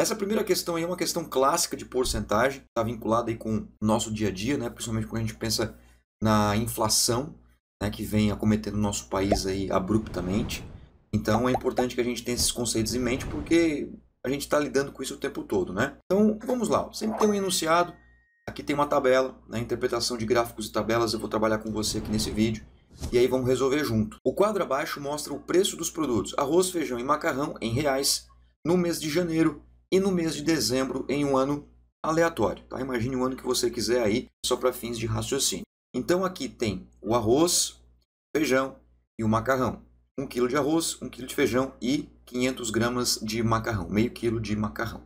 Essa primeira questão aí é uma questão clássica de porcentagem, está vinculada aí com o nosso dia a dia, né? principalmente quando a gente pensa na inflação né? que vem acometendo o nosso país aí abruptamente. Então é importante que a gente tenha esses conceitos em mente, porque a gente está lidando com isso o tempo todo. Né? Então vamos lá, sempre tem um enunciado, aqui tem uma tabela, na né? interpretação de gráficos e tabelas eu vou trabalhar com você aqui nesse vídeo e aí vamos resolver junto. O quadro abaixo mostra o preço dos produtos arroz, feijão e macarrão em reais no mês de janeiro e no mês de dezembro em um ano aleatório. Tá? Imagine o ano que você quiser aí, só para fins de raciocínio. Então aqui tem o arroz, feijão e o macarrão. 1 kg de arroz, 1 kg de feijão e 500 gramas de macarrão, meio quilo de macarrão.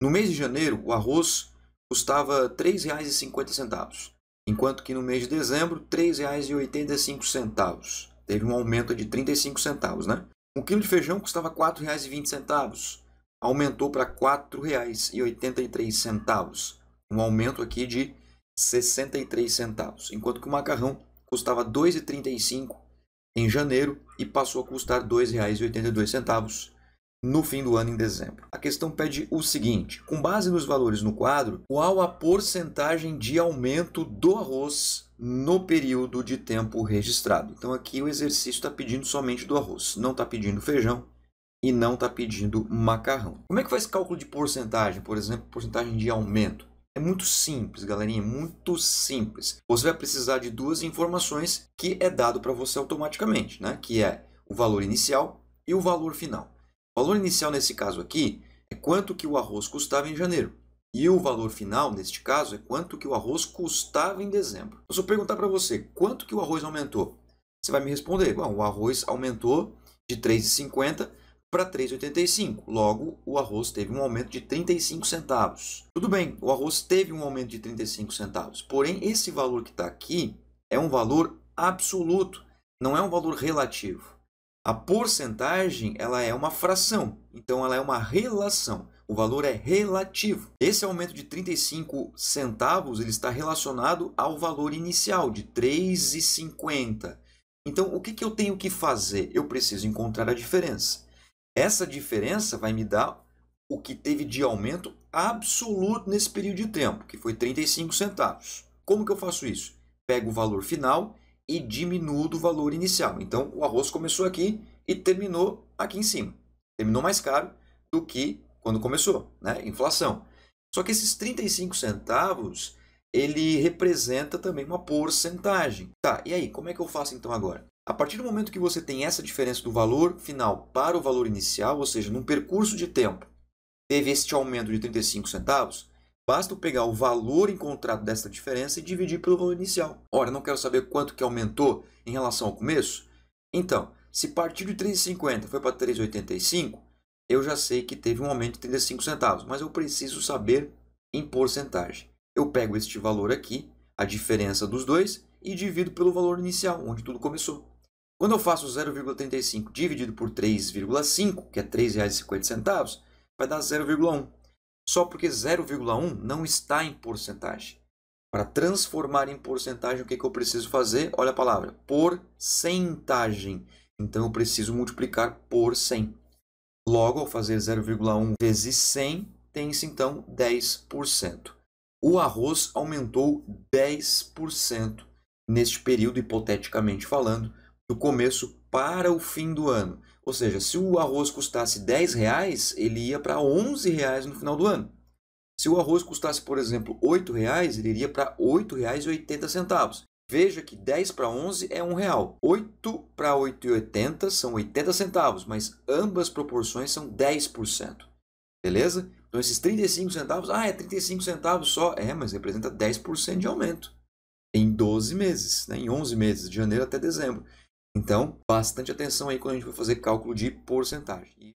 No mês de janeiro, o arroz custava R$ 3,50, enquanto que no mês de dezembro, R$ 3,85. Teve um aumento de R$ centavos, né? Um quilo de feijão custava R$ 4,20 aumentou para R$ 4,83, um aumento aqui de 63 centavos, enquanto que o macarrão custava R$ 2,35 em janeiro e passou a custar R$ 2,82 no fim do ano, em dezembro. A questão pede o seguinte: com base nos valores no quadro, qual a porcentagem de aumento do arroz no período de tempo registrado? Então, aqui o exercício está pedindo somente do arroz, não está pedindo feijão, e não está pedindo macarrão. Como é que faz cálculo de porcentagem, por exemplo, porcentagem de aumento? É muito simples, galerinha, é muito simples. Você vai precisar de duas informações que é dado para você automaticamente, né? que é o valor inicial e o valor final. O valor inicial, nesse caso aqui, é quanto que o arroz custava em janeiro. E o valor final, neste caso, é quanto que o arroz custava em dezembro. se eu perguntar para você, quanto que o arroz aumentou? Você vai me responder, bom, o arroz aumentou de 3,50 para 3,85. Logo, o arroz teve um aumento de 35 centavos. Tudo bem, o arroz teve um aumento de 35 centavos, porém esse valor que está aqui é um valor absoluto, não é um valor relativo. A porcentagem ela é uma fração, então ela é uma relação. O valor é relativo. Esse aumento de 35 centavos ele está relacionado ao valor inicial de 3,50. Então, o que, que eu tenho que fazer? Eu preciso encontrar a diferença. Essa diferença vai me dar o que teve de aumento absoluto nesse período de tempo, que foi 35 centavos. Como que eu faço isso? Pego o valor final e diminuo do valor inicial. Então, o arroz começou aqui e terminou aqui em cima. Terminou mais caro do que quando começou, né? Inflação. Só que esses 35 centavos, ele representa também uma porcentagem. Tá, e aí, como é que eu faço então agora? A partir do momento que você tem essa diferença do valor final para o valor inicial, ou seja, num percurso de tempo, teve este aumento de 35 centavos, basta pegar o valor encontrado dessa diferença e dividir pelo valor inicial. Ora, não quero saber quanto que aumentou em relação ao começo? Então, se partir de 3,50 foi para 3,85, eu já sei que teve um aumento de 35 centavos, mas eu preciso saber em porcentagem. Eu pego este valor aqui, a diferença dos dois, e divido pelo valor inicial, onde tudo começou. Quando eu faço 0,35 dividido por 3,5, que é R$ 3,50, vai dar 0,1. Só porque 0,1 não está em porcentagem. Para transformar em porcentagem, o que, que eu preciso fazer? Olha a palavra, porcentagem. Então, eu preciso multiplicar por 100. Logo, ao fazer 0,1 vezes 100, tem-se então 10%. O arroz aumentou 10% neste período, hipoteticamente falando, do começo para o fim do ano. Ou seja, se o arroz custasse 10 reais, ele ia para 11 reais no final do ano. Se o arroz custasse, por exemplo, 8 reais, ele iria para 8 reais e 80 centavos. Veja que 10 para 11 é um real. 8 para 8,80 são 80 centavos, mas ambas proporções são 10%. Beleza? Então esses 35 centavos, ah, é 35 centavos só. É, mas representa 10% de aumento em 12 meses, né? em 11 meses, de janeiro até dezembro. Então, bastante atenção aí quando a gente for fazer cálculo de porcentagem.